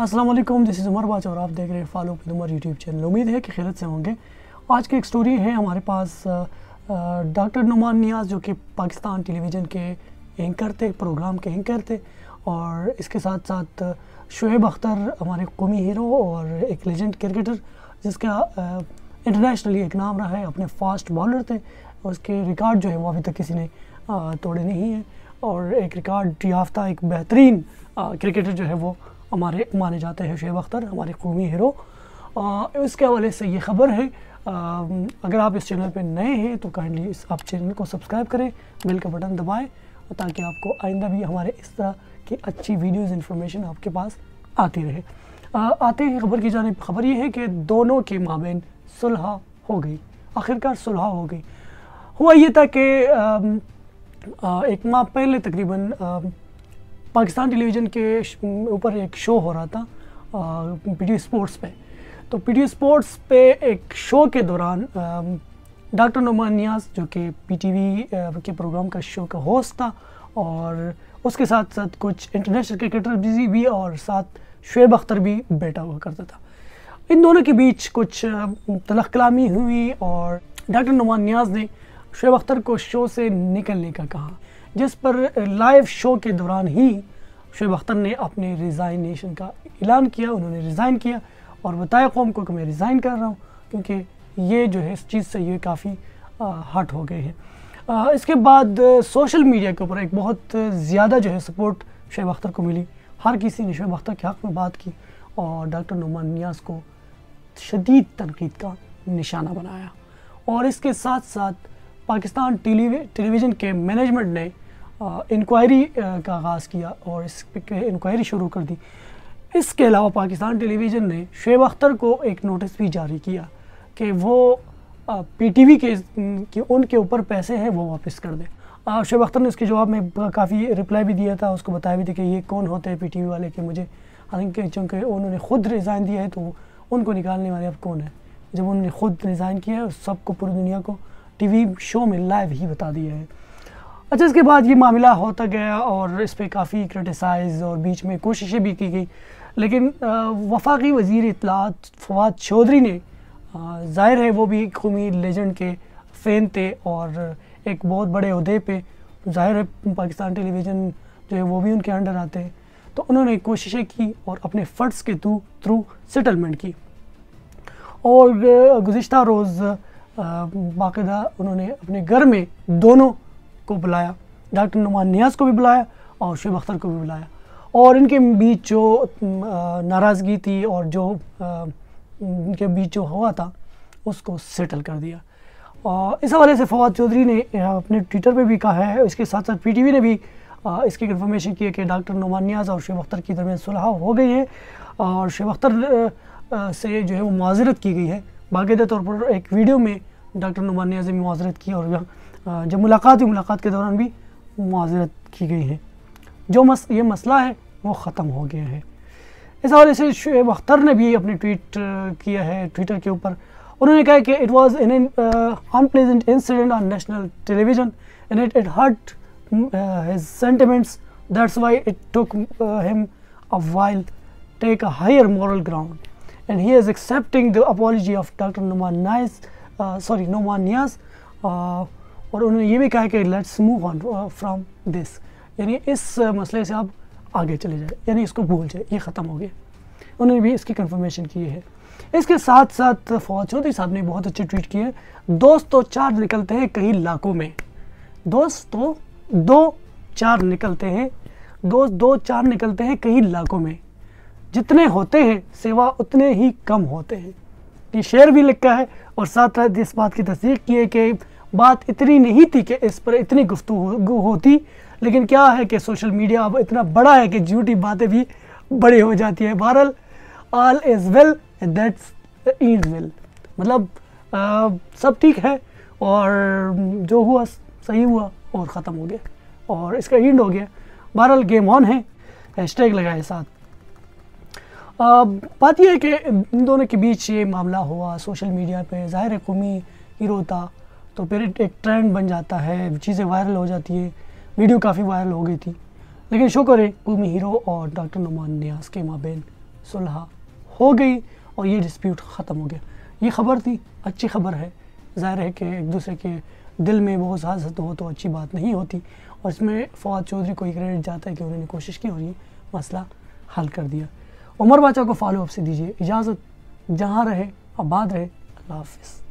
Aslam this is Umar बाच और आप देख रहे हैं फॉलो पिन उमर यूट्यूब चैनल उम्मीद है कि खैरत से होंगे आज की एक स्टोरी है हमारे पास डॉक्टर नुमान नियाज जो कि पाकिस्तान टेलीविज़न के एंकर थे प्रोग्राम के एंकर थे और इसके साथ साथ शुएब अख्तर हमारे कौमी हीरो और एक लेजेंड क्रिकेटर जिसका इंटरनेशनली एक नाम रहा है अपने फास्ट बॉलर थे उसके रिकॉर्ड जो है वो अभी तक किसी ने तोड़े नहीं हैं और एक रिकॉर्ड याफ्ता एक बेहतरीन क्रिकेटर जो है वो हमारे माने जाते हैं शेब अख्तर हमारे कौमी हीरो इसके हवाले से ये खबर है आ, अगर आप इस चैनल पर नए हैं तो काइंडली इस आप चैनल को सब्सक्राइब करें बिल का बटन दबाएँ ताकि आपको आइंदा भी हमारे इस तरह की अच्छी वीडियोज़ इन्फॉर्मेशन आपके पास आती रहे आते ही खबर की जानब खबर ये है कि दोनों के माबेन सुलह हो गई आखिरकार सुलह हो गई हुआ ये था कि एक माह पहले तकरीबन पाकिस्तान टेलीविज़न के ऊपर एक शो हो रहा था पी टी स्पोर्ट्स पे तो पी टी स्पोर्ट्स पे एक शो के दौरान डॉक्टर नुमान नियाज जो कि पी टी वी के प्रोग्राम का शो का होस्ट था और उसके साथ साथ कुछ इंटरनेशनल क्रिकेटर भी, भी और साथ शुब अख्तर भी बैठा हुआ करता था इन दोनों के बीच कुछ तलख कलामी हुई और डॉक्टर नुमान नियाज ने शुब अख्तर को शो से निकलने का कहा जिस पर लाइव शो के दौरान ही शुब अख्तर ने अपने रिज़ाइनेशन का ऐलान किया उन्होंने रिज़ाइन किया और बताया कौम को कि मैं रिज़ाइन कर रहा हूँ क्योंकि ये जो है इस चीज़ से ये काफ़ी हट हो गए हैं इसके बाद सोशल मीडिया के ऊपर एक बहुत ज़्यादा जो है सपोर्ट शुब अख्तर को मिली हर किसी ने शुब अख्तर के हक़ में बात की और डॉक्टर नुमान नियाज़ को शदीद तनकीद का निशाना बनाया और इसके साथ साथ पाकिस्तान टेलीविज़न के मैनेजमेंट ने इंक्वायरी का आगाज़ किया और इस इंक्वायरी शुरू कर दी इसके अलावा पाकिस्तान टेलीविज़न ने शेब अख्तर को एक नोटिस भी जारी किया कि वो पीटीवी के के उनके ऊपर पैसे हैं वो वापस कर दें शेब अख्तर ने इसके जवाब में काफ़ी रिप्लाई भी दिया था उसको बताया भी था कि ये कौन होते हैं पीटीवी वाले कि मुझे हालांकि चूँकि उन्होंने खुद रिज़ाइन दिया है तो उनको निकालने वाले अब कौन है जब उन्होंने खुद रिज़ाइन किया है सबको पूरी दुनिया को वी शो में लाइव ही बता दिया है अच्छा इसके बाद ये मामला होता गया और इस पर काफ़ी क्रिटिसाइज और बीच में कोशिशें भी की गई लेकिन वफाकी वजीर इतलात फवाद चौधरी ने ज़ाहिर है वो भी कौमी लेजेंड के फ़ैन थे और एक बहुत बड़े अहदे पे ज़ाहिर है पाकिस्तान टेलीविज़न जो है वो भी उनके अंडर आते हैं तो उन्होंने कोशिशें की और अपने फ़र्ड्स के थ्रू थ्रू सेटलमेंट की और गुज्त रोज़ बाकायदा उन्होंने अपने घर में दोनों को बुलाया डॉक्टर नुमान न्याज को भी बुलाया और शुब अख्तर को भी बुलाया और इनके बीच जो नाराज़गी थी और जो इनके बीच जो हुआ था उसको सेटल कर दिया और इस हवाले से फवाद चौधरी ने अपने ट्विटर पे भी कहा है इसके साथ साथ पीटीवी ने भी इसकी कन्फर्मेशन की है कि डॉक्टर नुमान न्याज और शेब अख्तर के दरमियान सुलह हो गई है और शेब अख्तर से जो है वो माजरत की गई है बाकायदा तौर पर एक वीडियो में डॉक्टर नुमान न्याज ने माजरत की और यहाँ जब मुलाकात हुई मुलाकात के दौरान भी माजरत की गई है जो मस ये मसला है वो ख़त्म हो गया है इस हवाले से शुएब अख्तर ने भी अपने ट्वीट किया है ट्विटर के ऊपर उन्होंने कहा कि it was an unpleasant incident on national television and it it hurt his sentiments that's why it took him a while take mm, a higher moral ground and he is accepting the apology of doctor Nauman Niaz sorry Nauman Niaz और उन्होंने ये भी कहा कि let's move on from this यानी इस uh, मसले से आप आगे चले जाए यानी इसको भूल जाए ये ख़त्म हो गया उन्होंने भी इसकी कन्फर्मेशन की है इसके साथ साथ फौज चौधरी साहब ने बहुत अच्छे ट्वीट किए दोस्त तो चार निकलते हैं कई लाखों में दोस्त तो दो चार निकलते हैं दोस्त दो चार निकलते हैं कई लाखों में जितने होते हैं सेवा उतने ही कम होते हैं ये शेर भी लिखा है और साथ साथ इस बात की तस्दीक की है कि बात इतनी नहीं थी कि इस पर इतनी गुफ्तु हो, होती लेकिन क्या है कि सोशल मीडिया अब इतना बड़ा है कि झूठी बातें भी बड़ी हो जाती है बहरल all is well that's is well मतलब आ, सब ठीक है और जो हुआ सही हुआ और ख़त्म हो गया और इसका इंड हो गया बहरल गेम ऑन है हैशटैग लगाए साथ बात यह है कि इन दोनों के बीच ये मामला हुआ सोशल मीडिया पे ज़ाहिर कौमी हीरो था तो फिर एक ट्रेंड बन जाता है चीज़ें वायरल हो जाती है वीडियो काफ़ी वायरल हो गई थी लेकिन शुक्र है भूमि हीरो और डॉक्टर नुमान न्यास के माबेन सुलह हो गई और ये डिस्प्यूट ख़त्म हो गया ये खबर थी अच्छी खबर है ज़ाहिर है कि एक दूसरे के दिल में बहुत साजत हो तो अच्छी बात नहीं होती और इसमें फवाद चौधरी को क्रेडिट जाता है कि उन्होंने कोशिश की और ये मसला हल कर दिया उमर बाचा को फॉलो अप से दीजिए इजाज़त जहाँ रहे आबाद रहे अल्लाह हाफिज़